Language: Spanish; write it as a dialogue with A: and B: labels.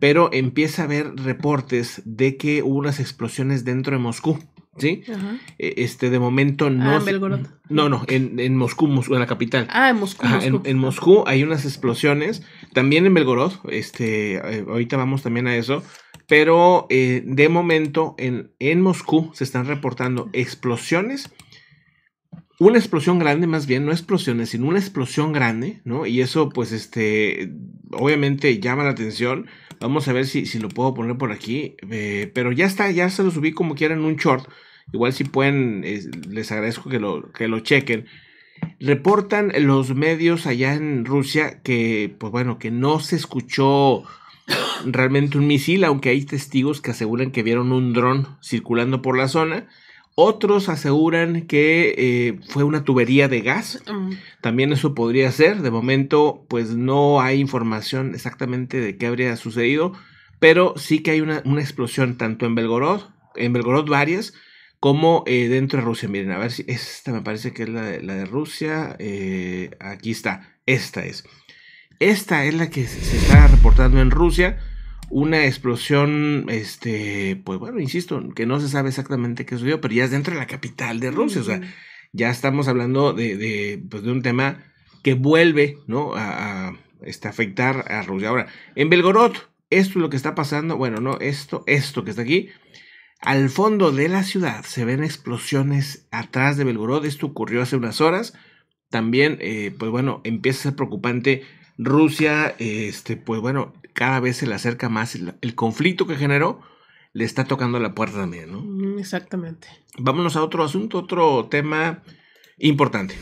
A: pero empieza a haber reportes de que hubo unas explosiones dentro de Moscú. ¿Sí? E, este, de momento no. Ah, en No, no, en, Moscú, en la capital. Ah, en Moscú. En, Moscú hay unas explosiones. También en Belgorod. Este, eh, ahorita vamos también a eso. Pero eh, de momento en, en Moscú se están reportando explosiones una explosión grande, más bien, no explosiones, sino una explosión grande, ¿no? Y eso, pues, este, obviamente llama la atención. Vamos a ver si, si lo puedo poner por aquí. Eh, pero ya está, ya se lo subí como quieran un short. Igual si pueden, les agradezco que lo, que lo chequen. Reportan los medios allá en Rusia que, pues bueno, que no se escuchó realmente un misil, aunque hay testigos que aseguran que vieron un dron circulando por la zona. Otros aseguran que eh, fue una tubería de gas. Mm. También eso podría ser. De momento, pues no hay información exactamente de qué habría sucedido. Pero sí que hay una, una explosión tanto en Belgorod, en Belgorod varias, como eh, dentro de Rusia. Miren, a ver si esta me parece que es la de, Rusia. Eh, aquí está. Esta es. Esta es la que se está reportando en Rusia una explosión, este, pues bueno, insisto, que no se sabe exactamente qué sucedió, pero ya es dentro de la capital de Rusia, o sea, ya estamos hablando pues, de, un tema que vuelve, ¿no? A, este, afectar a Rusia. Ahora, en Belgorod, esto es lo que está pasando, bueno, no, esto, esto que está aquí. Al fondo de la ciudad se ven explosiones atrás de Belgorod, esto ocurrió hace unas horas. También, eh, pues bueno, empieza a ser preocupante Rusia, este, pues bueno, cada vez se le acerca más. El conflicto que generó le está tocando la puerta también, ¿no? Mm, exactamente. Vámonos a otro asunto, otro tema importante.